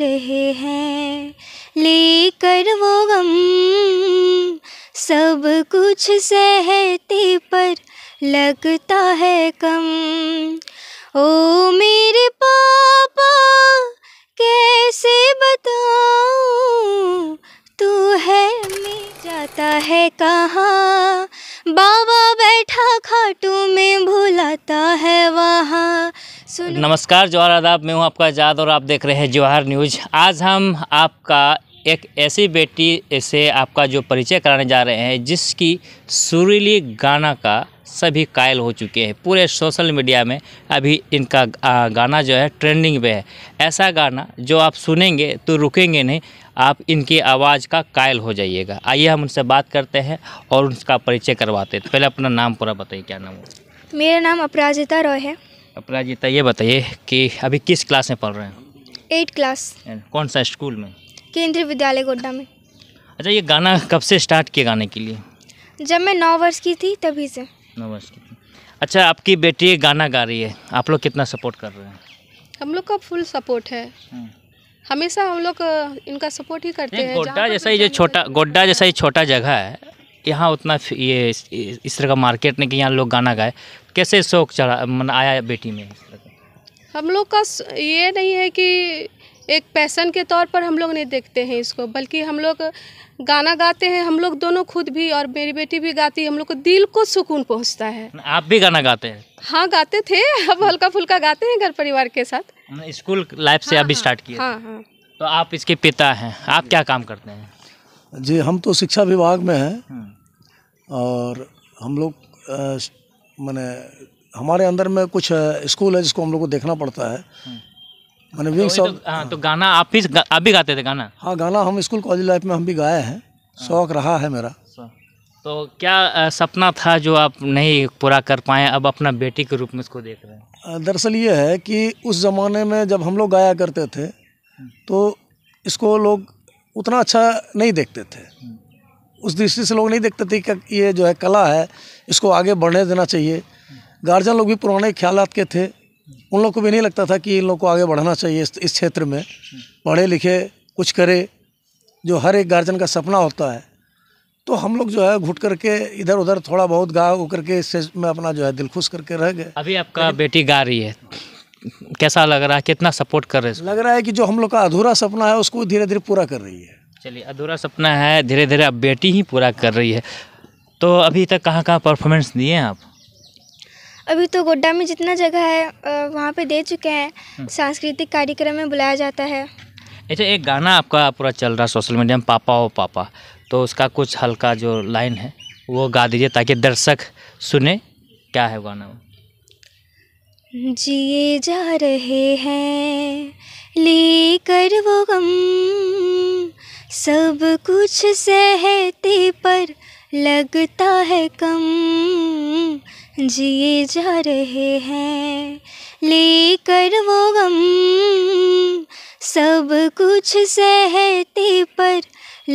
रहे हैं लेकर वो गम सब कुछ सहते पर लगता है कम ओ मेरे पापा कैसे बताऊं तू है मैं जाता है कहाँ बाबा बैठा खाटू में भुलाता है वहाँ नमस्कार जवाहर आदाब मैं हूं आपका आज़ाद और आप देख रहे हैं जवाहर न्यूज आज हम आपका एक ऐसी बेटी से आपका जो परिचय कराने जा रहे हैं जिसकी सुरीली गाना का सभी कायल हो चुके हैं पूरे सोशल मीडिया में अभी इनका गाना जो है ट्रेंडिंग पे है ऐसा गाना जो आप सुनेंगे तो रुकेंगे नहीं आप इनकी आवाज़ का कायल हो जाइएगा आइए हम उनसे बात करते हैं और उनका परिचय करवाते हैं पहले अपना नाम पूरा बताइए क्या नाम हो मेरा नाम अपराजिता रॉय है अपराजिता ये बताइए कि अभी किस क्लास में पढ़ रहे हैं एट क्लास कौन सा स्कूल में केंद्रीय विद्यालय गोड्डा में अच्छा ये गाना कब से स्टार्ट किया गाने के लिए जब मैं नौ वर्ष की थी तभी से नौ वर्ष की थी अच्छा आपकी बेटी गाना गा रही है आप लोग कितना सपोर्ट कर रहे हैं हम लोग का फुल सपोर्ट है हम्म। हमेशा हम लोग इनका सपोर्ट ही करते हैं गोड्डा जैसा ही जो छोटा गोड्डा जैसा ही छोटा जगह है यहाँ उतना ये इस तरह का मार्केट नहीं कि यहाँ लोग गाना गाए कैसे शौक चढ़ा मन आया बेटी में हम लोग का ये नहीं है कि एक पैसन के तौर पर हम लोग नहीं देखते हैं इसको बल्कि हम लोग गाना गाते हैं हम लोग दोनों खुद भी और मेरी बेटी भी गाती है हम लोग को दिल को सुकून पहुंचता है आप भी गाना गाते हैं हाँ गाते थे अब हल्का फुल्का गाते हैं घर परिवार के साथ स्कूल लाइफ से हाँ, अभी हाँ, स्टार्ट किया हाँ, हाँ। तो आप इसके पिता हैं आप क्या काम करते हैं जी हम तो शिक्षा विभाग में हैं हम्म। और हम लोग मैंने हमारे अंदर में कुछ स्कूल है जिसको हम लोग को देखना पड़ता है मैंने हम्म। विंग्स तो, तो, हाँ, तो हाँ। गाना आप ही आप भी गाते थे गाना हाँ गाना हम स्कूल कॉलेज लाइफ में हम भी गाए हैं हाँ। शौक रहा है मेरा हाँ। तो क्या सपना था जो आप नहीं पूरा कर पाए अब अपना बेटी के रूप में इसको देख रहे हैं दरअसल ये है कि उस ज़माने में जब हम लोग गाया करते थे हम्म। तो इसको लोग उतना अच्छा नहीं देखते थे हम्म। उस दृष्टि से लोग नहीं देखते थे कि ये जो है कला है इसको आगे बढ़ने देना चाहिए गार्जियन लोग भी पुराने ख्याल के थे उन लोग को भी नहीं लगता था कि इन लोग को आगे बढ़ना चाहिए इस क्षेत्र में पढ़े लिखे कुछ करे जो हर एक गार्जियन का सपना होता है तो हम लोग जो है घुट करके इधर उधर थोड़ा बहुत गा उ करके इससे में अपना जो है दिल खुश करके रह गए अभी आपका बेटी गा रही है कैसा लग रहा है कितना सपोर्ट कर रहे हैं लग रहा है कि जो हम लोग का अधूरा सपना है उसको धीरे धीरे पूरा कर रही है चलिए अधूरा सपना है धीरे धीरे अब बेटी ही पूरा कर रही है तो अभी तक कहाँ कहाँ परफॉर्मेंस दिए हैं आप अभी तो गोड्डा में जितना जगह है वहाँ पे दे चुके हैं हम्म। सांस्कृतिक कार्यक्रम में बुलाया जाता है अच्छा एक गाना आपका पूरा चल रहा है सोशल मीडिया में पापा ओ पापा तो उसका कुछ हल्का जो लाइन है वो गा दीजिए ताकि दर्शक सुने क्या है गाना वो जिए जा रहे हैं लेकर वो गम सब कुछ सहते पर लगता है कम जिए जा रहे हैं लेकर वो गम सब कुछ सहते पर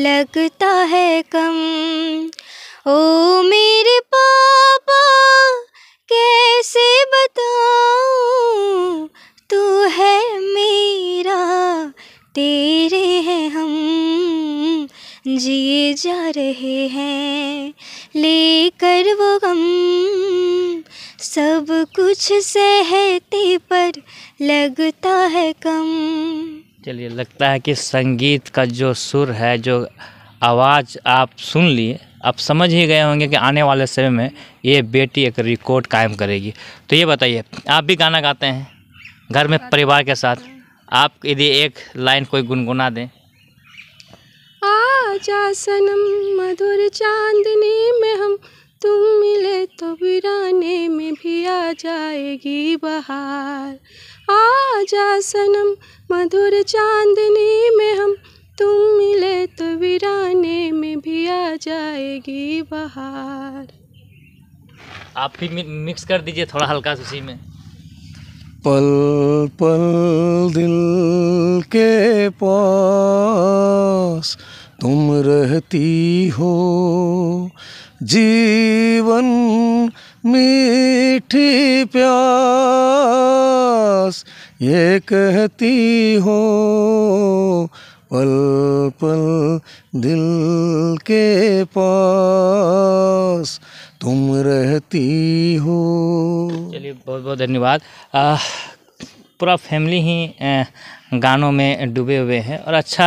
लगता है कम ओ मेरे पापा कैसे बताऊं तू है मेरा तेरे हैं हम जिए जा रहे हैं लेकर वो गम सब कुछ सहते पर लगता है कम चलिए लगता है कि संगीत का जो सुर है जो आवाज़ आप सुन लिए आप समझ ही गए होंगे कि आने वाले समय में ये बेटी एक रिकॉर्ड कायम करेगी तो ये बताइए आप भी गाना गाते हैं घर में परिवार के साथ आप यदि एक लाइन कोई गुनगुना दें आ हाँ, जा सनम मधुर चांदनी में हम तुम मिले तो वीराने में भी आ जाएगी बहार आ जा सनम मधुर चांदनी में हम तुम मिले तो वीराने में भी आ जाएगी बहार आप भी मिक्स कर दीजिए थोड़ा हल्का उसी में पल पल दिल के पास तुम रहती हो जीवन मीठी प्यास ये कहती हो पल पल दिल के पास तुम रहती हो चलिए बहुत बहुत धन्यवाद पूरा फैमिली ही गानों में डूबे हुए हैं और अच्छा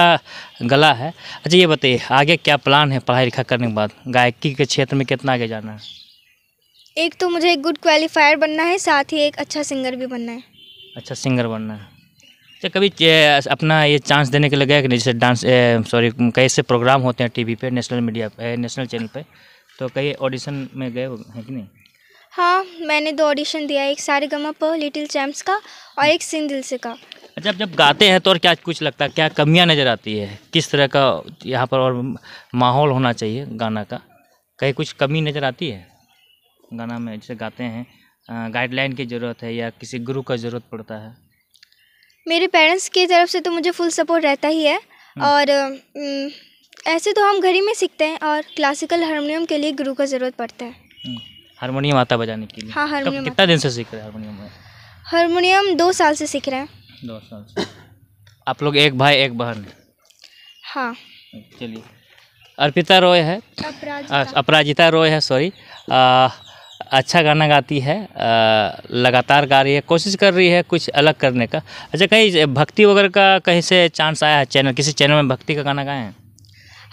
गला है अच्छा ये बताइए आगे क्या प्लान है पढ़ाई लिखा करने के बाद गायकी के क्षेत्र में कितना आगे जाना है एक तो मुझे एक गुड क्वालिफायर बनना है साथ ही एक अच्छा सिंगर भी बनना है अच्छा सिंगर बनना है तो कभी अपना ये चांस देने के लिए गया कि नहीं जैसे डांस सॉरी कैसे प्रोग्राम होते हैं टीवी पे नेशनल मीडिया पर नेशनल चैनल पे तो कई ऑडिशन में गए हैं कि नहीं हाँ मैंने दो ऑडिशन दिया एक सारे गमा पर लिटिल चैम्प्स का और एक सिंह दिल से का अच्छा जब, गाते हैं तो और क्या कुछ लगता है क्या कमियाँ नज़र आती है किस तरह का यहाँ पर और माहौल होना चाहिए गाना का कहीं कुछ कमी नज़र आती है गाना में जैसे गाते हैं गाइडलाइन की ज़रूरत है या किसी गुरु का ज़रूरत पड़ता है मेरे पेरेंट्स की तरफ से तो मुझे फुल सपोर्ट रहता ही है हम्म। और ऐसे तो हम घर ही में सीखते हैं और क्लासिकल हारमोनियम के लिए गुरु का ज़रूरत पड़ता है हम्म। हारमोनियम आता बजाने के लिए हाँ हारमोनियम कितना दिन से सीख रहे हैं हारमोनियम में हारमोनियम दो साल से सीख रहे हैं दो साल से आप लोग एक भाई एक बहन हाँ चलिए अर्पिता रॉय है अपराजिता अच्छा, रॉय है सॉरी अच्छा गाना गाती है आ, लगातार गा रही है कोशिश कर रही है कुछ अलग करने का अच्छा कहीं भक्ति वगैरह का कहीं से चांस आया है चैनल किसी चैनल में भक्ति का गाना गाए हैं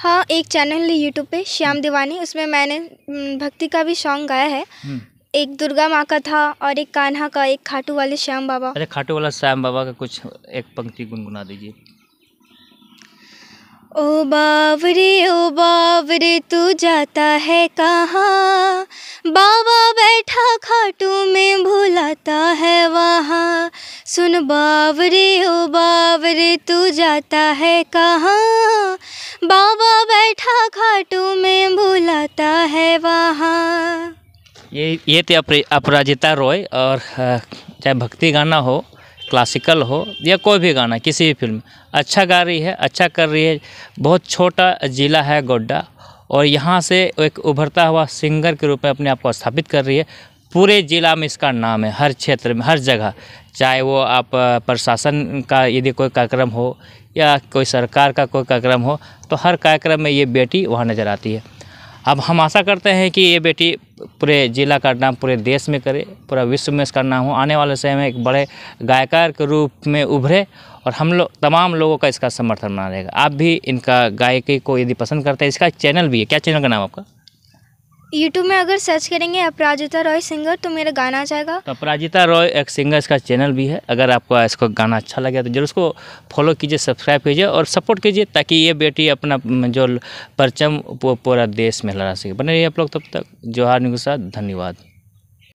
हाँ एक चैनल है यूट्यूब पे श्याम हम्म। दीवानी उसमें मैंने हम्म, भक्ति का भी सॉन्ग गाया है हम्म। एक दुर्गा माँ का था और एक कान्हा का एक खाटू वाले श्याम बाबा अरे खाटू वाला श्याम बाबा का कुछ एक पंक्ति गुनगुना दीजिए ओ बावरे ओ बावरे तू जाता है कहाँ बाबा बैठा खाटू में भुलाता है वहाँ सुन बावरे ओ बावरे तू जाता है कहाँ बाबा बैठा खाटू में भुलाता है वहाँ ये ये थे अपराजिता रॉय और चाहे भक्ति गाना हो क्लासिकल हो या कोई भी गाना किसी भी फिल्म अच्छा गा रही है अच्छा कर रही है बहुत छोटा ज़िला है गोड्डा और यहाँ से एक उभरता हुआ सिंगर के रूप में अपने आप को स्थापित कर रही है पूरे ज़िला में इसका नाम है हर क्षेत्र में हर जगह चाहे वो आप प्रशासन का यदि कोई कार्यक्रम हो या कोई सरकार का कोई कार्यक्रम हो तो हर कार्यक्रम में ये बेटी वहाँ नज़र आती है अब हम आशा करते हैं कि ये बेटी पूरे ज़िला का नाम पूरे देश में करे पूरा विश्व में इसका नाम हो आने वाले समय में एक बड़े गायकार के रूप में उभरे और हम लोग तमाम लोगों का इसका समर्थन बना रहेगा आप भी इनका गायकी को यदि पसंद करते हैं इसका चैनल भी है क्या चैनल का नाम आपका यूट्यूब में अगर सर्च करेंगे अपराजिता रॉय सिंगर तो मेरा गाना आ जाएगा तो अपराजिता रॉय एक सिंगर इसका चैनल भी है अगर आपको इसको गाना अच्छा लगे तो जरूर उसको फॉलो कीजिए सब्सक्राइब कीजिए और सपोर्ट कीजिए ताकि ये बेटी अपना जो परचम पूरा देश में लड़ा सके बने रहिए आप लोग तब तक जोहार निगुसा धन्यवाद